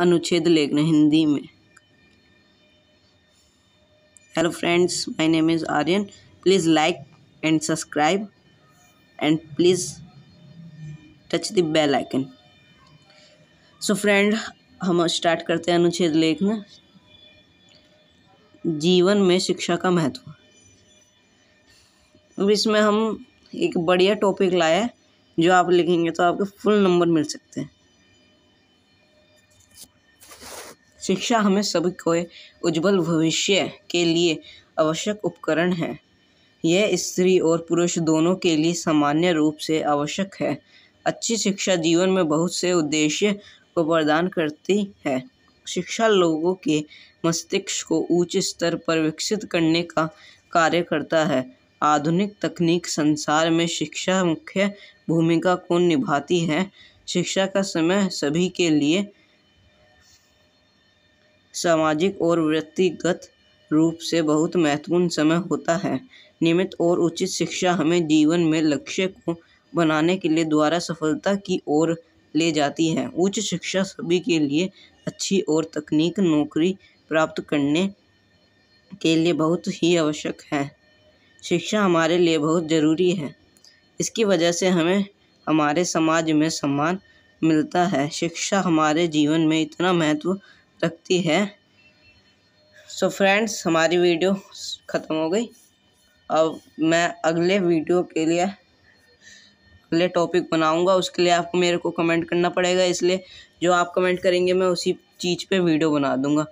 अनुच्छेद लेखन हिंदी में hello friends my name is Aryan please like and subscribe and please touch the bell icon so friend हम start करते हैं अनुच्छेद लेखन जीवन में शिक्षा का महत्व अब इसमें हम एक बढ़िया टॉपिक लाया है जो आप लिखेंगे तो आपके फुल नंबर मिल सकते हैं शिक्षा हमें सभी को उज्जवल भविष्य के लिए आवश्यक उपकरण है यह स्त्री और पुरुष दोनों के लिए सामान्य रूप से आवश्यक है अच्छी शिक्षा जीवन में बहुत से उद्देश्य को प्रदान करती है शिक्षा लोगों के मस्तिष्क को उच्च स्तर पर विकसित करने का कार्य करता है आधुनिक तकनीक संसार में शिक्षा मुख्य भूमिका को निभाती है शिक्षा का समय सभी के लिए सामाजिक और व्यक्तिगत रूप से बहुत महत्वपूर्ण समय होता है नियमित और उचित शिक्षा हमें जीवन में लक्ष्य को बनाने के लिए द्वारा सफलता की ओर ले जाती है उच्च शिक्षा सभी के लिए अच्छी और तकनीक नौकरी प्राप्त करने के लिए बहुत ही आवश्यक है शिक्षा हमारे लिए बहुत ज़रूरी है इसकी वजह से हमें हमारे समाज में सम्मान मिलता है शिक्षा हमारे जीवन में इतना महत्व रखती है सो फ्रेंड्स हमारी वीडियो ख़त्म हो गई अब मैं अगले वीडियो के लिए अगले टॉपिक बनाऊंगा उसके लिए आपको मेरे को कमेंट करना पड़ेगा इसलिए जो आप कमेंट करेंगे मैं उसी चीज़ पे वीडियो बना दूंगा